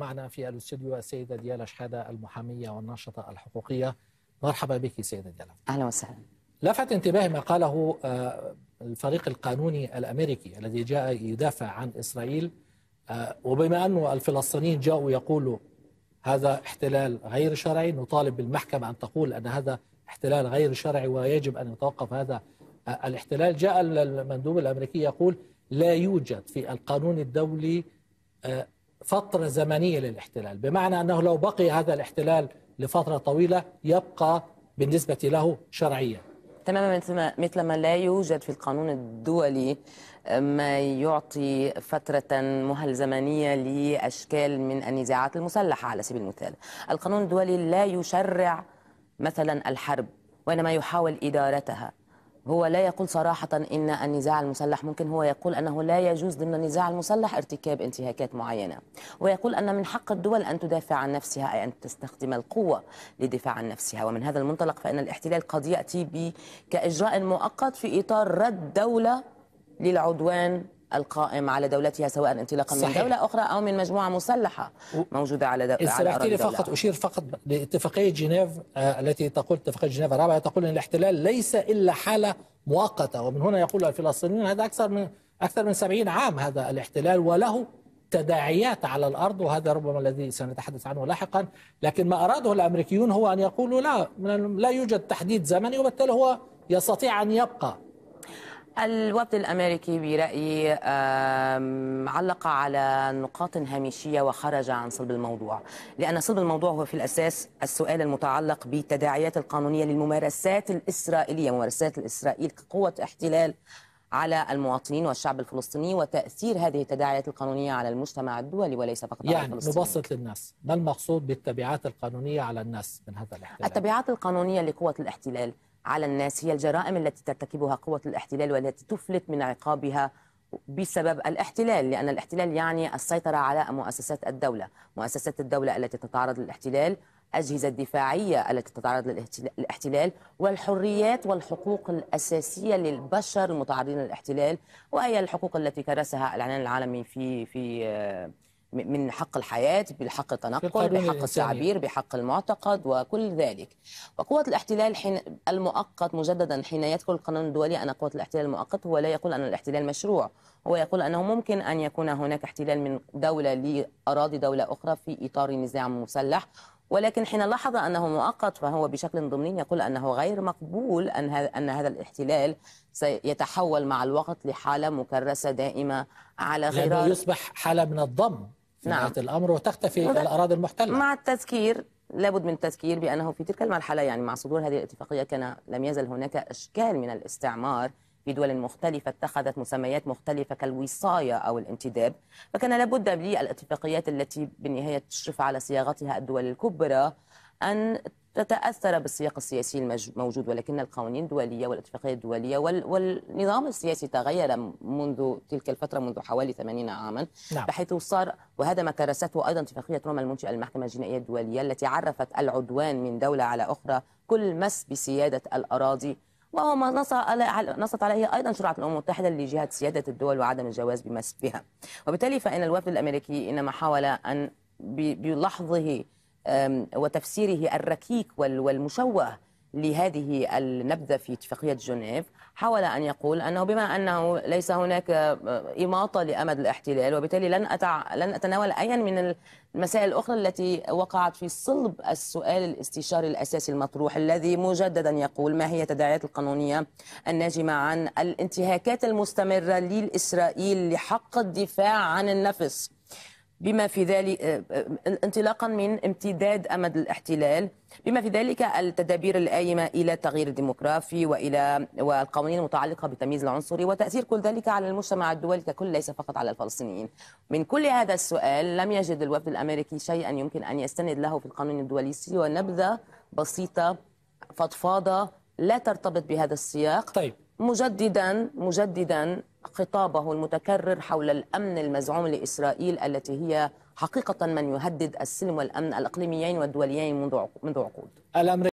معنا في الاستوديو السيدة ديالا شحادة المحامية والناشطة الحقوقية مرحبا بك سيدة ديالا أهلا وسهلا لفت انتباهي ما قاله آه، الفريق القانوني الأمريكي الذي جاء يدافع عن إسرائيل آه، وبما أنه الفلسطينيين جاءوا يقولوا هذا احتلال غير شرعي نطالب بالمحكمة أن تقول أن هذا احتلال غير شرعي ويجب أن يتوقف هذا آه، الاحتلال جاء المندوب الأمريكي يقول لا يوجد في القانون الدولي فترة زمنية للاحتلال بمعنى أنه لو بقي هذا الاحتلال لفترة طويلة يبقى بالنسبة له شرعيا تماما مثل ما لا يوجد في القانون الدولي آه، ما يعطي فترة مهل زمنية لأشكال من النزاعات المسلحة على سبيل المثال القانون الدولي لا يشرع مثلا الحرب وإنما يحاول إدارتها هو لا يقول صراحة إن النزاع المسلح ممكن هو يقول أنه لا يجوز ضمن النزاع المسلح ارتكاب انتهاكات معينة ويقول أن من حق الدول أن تدافع عن نفسها أي أن تستخدم القوة للدفاع عن نفسها ومن هذا المنطلق فإن الاحتلال قد يأتي كإجراء مؤقت في إطار رد دولة للعدوان القائم على دولتها سواء انطلاقا من دولة أخرى أو من مجموعة مسلحة موجودة على دولة سمحت لي فقط أشير فقط لاتفاقية جنيف آه، التي تقول اتفاقية جنيف الرابعة تقول أن الاحتلال ليس إلا حالة مؤقتة ومن هنا يقول الفلسطينيون هذا أكثر من أكثر من 70 عام هذا الاحتلال وله تداعيات على الأرض وهذا ربما الذي سنتحدث عنه لاحقا لكن ما أراده الأمريكيون هو أن يقولوا لا لا يوجد تحديد زمني وبالتالي هو يستطيع أن يبقى الوفد الأمريكي برأيي علق على نقاط هامشية وخرج عن صلب الموضوع لأن صلب الموضوع هو في الأساس السؤال المتعلق بالتداعيات القانونية للممارسات الإسرائيلية ممارسات الإسرائيل كقوة احتلال على المواطنين والشعب الفلسطيني وتأثير هذه التداعيات القانونية على المجتمع الدولي وليس فقط يعني على الفلسطيني نبسط للناس ما المقصود بالتبعات القانونية على الناس من هذا الاحتلال التبعات القانونية لقوة الاحتلال على الناس هي الجرائم التي ترتكبها قوة الاحتلال والتي تفلت من عقابها بسبب الاحتلال لأن الاحتلال يعني السيطرة على مؤسسات الدولة مؤسسات الدولة التي تتعرض للاحتلال الأجهزة الدفاعية التي تتعرض للاحتلال والحريات والحقوق الأساسية للبشر المتعرضين للاحتلال وهي الحقوق التي كرسها الإعلان العالمي في في آه، من حق الحياة بحق التنقل بحق التعبير بحق المعتقد وكل ذلك وقوة الاحتلال حين المؤقت مجددا حين يذكر القانون الدولي أن قوة الاحتلال المؤقت هو لا يقول أن الاحتلال مشروع هو يقول أنه ممكن أن يكون هناك احتلال من دولة لأراضي دولة أخرى في إطار نزاع مسلح ولكن حين لاحظ أنه مؤقت فهو بشكل ضمني يقول أنه غير مقبول أن, أن هذا الاحتلال سيتحول مع الوقت لحالة مكرسة دائمة على غرار لأنه يصبح حالة من الضم في نعم. الأمر وتختفي الأراضي المحتلة مع التذكير لابد من التذكير بأنه في تلك المرحلة يعني مع صدور هذه الاتفاقية كان لم يزل هناك أشكال من الاستعمار في دول مختلفة اتخذت مسميات مختلفة كالوصاية أو الانتداب فكان لابد للاتفاقيات التي بالنهاية تشرف على صياغتها الدول الكبرى أن تتأثر بالسياق السياسي الموجود ولكن القوانين الدولية والاتفاقية الدولية والنظام السياسي تغير منذ تلك الفترة منذ حوالي 80 عاما نعم. بحيث صار وهذا ما كرسته أيضا اتفاقية روما المنشئة المحكمة الجنائية الدولية التي عرفت العدوان من دولة على أخرى كل مس بسيادة الأراضي وهو ما نصت عليه أيضا شرعة الأمم المتحدة لجهة سيادة الدول وعدم الجواز بها وبالتالي فإن الوفد الأمريكي إنما حاول أن بلحظه وتفسيره الركيك والمشوه لهذه النبذة في اتفاقية جنيف حاول أن يقول أنه بما أنه ليس هناك إماطة لأمد الاحتلال وبالتالي لن, أتع... لن أتناول أي من المسائل الأخرى التي وقعت في صلب السؤال الاستشاري الأساسي المطروح الذي مجددا يقول ما هي تداعيات القانونية الناجمة عن الانتهاكات المستمرة لإسرائيل لحق الدفاع عن النفس بما في ذلك آه، آه، انطلاقا من امتداد امد الاحتلال بما في ذلك التدابير الآيمة الى التغيير الديموغرافي والى والقوانين المتعلقه بالتمييز العنصري وتاثير كل ذلك على المجتمع الدولي ككل ليس فقط على الفلسطينيين. من كل هذا السؤال لم يجد الوفد الامريكي شيئا يمكن ان يستند له في القانون الدولي سوى نبذه بسيطه فضفاضه لا ترتبط بهذا السياق طيب مجددا مجددا خطابه المتكرر حول الامن المزعوم لاسرائيل التي هي حقيقه من يهدد السلم والامن الاقليميين والدوليين منذ منذ عقود.